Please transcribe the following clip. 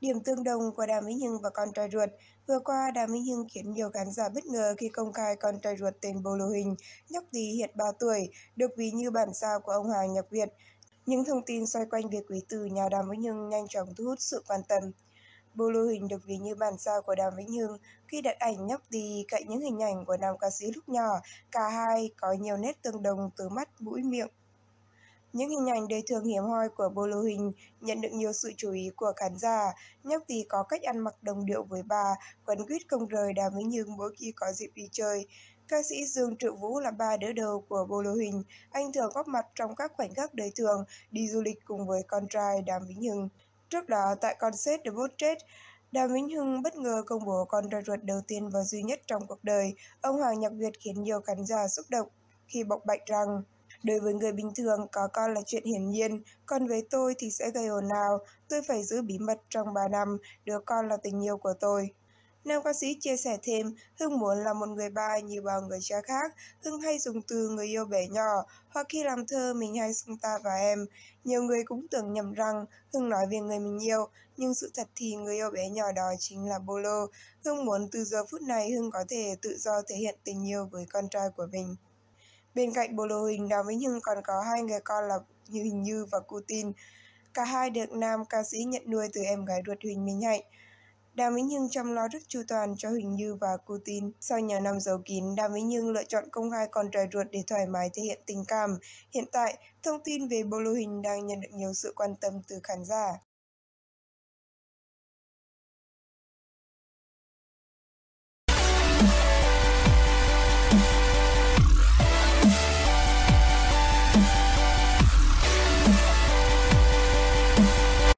Điểm tương đồng của Đàm Vĩnh Hưng và con trai ruột. Vừa qua, Đàm Vĩnh Hưng khiến nhiều khán giả bất ngờ khi công khai con trai ruột tên Bồ Lô Hình, nhóc tí hiện 3 tuổi, được ví như bản sao của ông Hoàng nhạc Việt. Những thông tin xoay quanh việc quý tử nhà Đàm Vĩnh Hưng nhanh chóng thu hút sự quan tâm. Bồ Lô Hình được ví như bản sao của Đàm Vĩnh Hưng khi đặt ảnh nhóc tí cạnh những hình ảnh của nam ca sĩ lúc nhỏ, cả hai có nhiều nét tương đồng từ mắt, mũi, miệng. Những hình ảnh đời thường hiếm hoi của Bolo Hình nhận được nhiều sự chú ý của khán giả. Nhóc tí có cách ăn mặc đồng điệu với bà, quấn quýt không rời đàm với Nhưng mỗi khi có dịp đi chơi. Ca sĩ Dương Triệu Vũ là ba đỡ đầu của Bolo Hình. Anh thường góp mặt trong các khoảnh khắc đời thường, đi du lịch cùng với con trai Đàm Vĩnh Hưng. Trước đó, tại concert The Portrait, Đàm Vĩnh Hưng bất ngờ công bố con trai ruột đầu tiên và duy nhất trong cuộc đời. Ông Hoàng Nhạc Việt khiến nhiều khán giả xúc động khi bộc bạch rằng Đối với người bình thường, có con là chuyện hiển nhiên, còn với tôi thì sẽ gây ồn ào, tôi phải giữ bí mật trong 3 năm, đứa con là tình yêu của tôi. Nam ca sĩ chia sẻ thêm, Hưng muốn là một người ba như bao người cha khác, Hưng hay dùng từ người yêu bé nhỏ, hoặc khi làm thơ mình hay xưng ta và em. Nhiều người cũng tưởng nhầm rằng Hưng nói về người mình yêu, nhưng sự thật thì người yêu bé nhỏ đó chính là Bolo. Hưng muốn từ giờ phút này Hưng có thể tự do thể hiện tình yêu với con trai của mình. Bên cạnh bộ đồ hình Đàm Vĩnh Hưng còn có hai người con là Huỳnh Như và Cu Tin. Cả hai được nam ca sĩ nhận nuôi từ em gái ruột Huỳnh Minh Hạnh. Đàm Vĩnh Hưng chăm lo rất chu toàn cho Huỳnh Như và Cu Tin. Sau nhiều năm giấu kín, Đàm Vĩnh Hưng lựa chọn công khai con trai ruột để thoải mái thể hiện tình cảm. Hiện tại, thông tin về bộ lô hình đang nhận được nhiều sự quan tâm từ khán giả.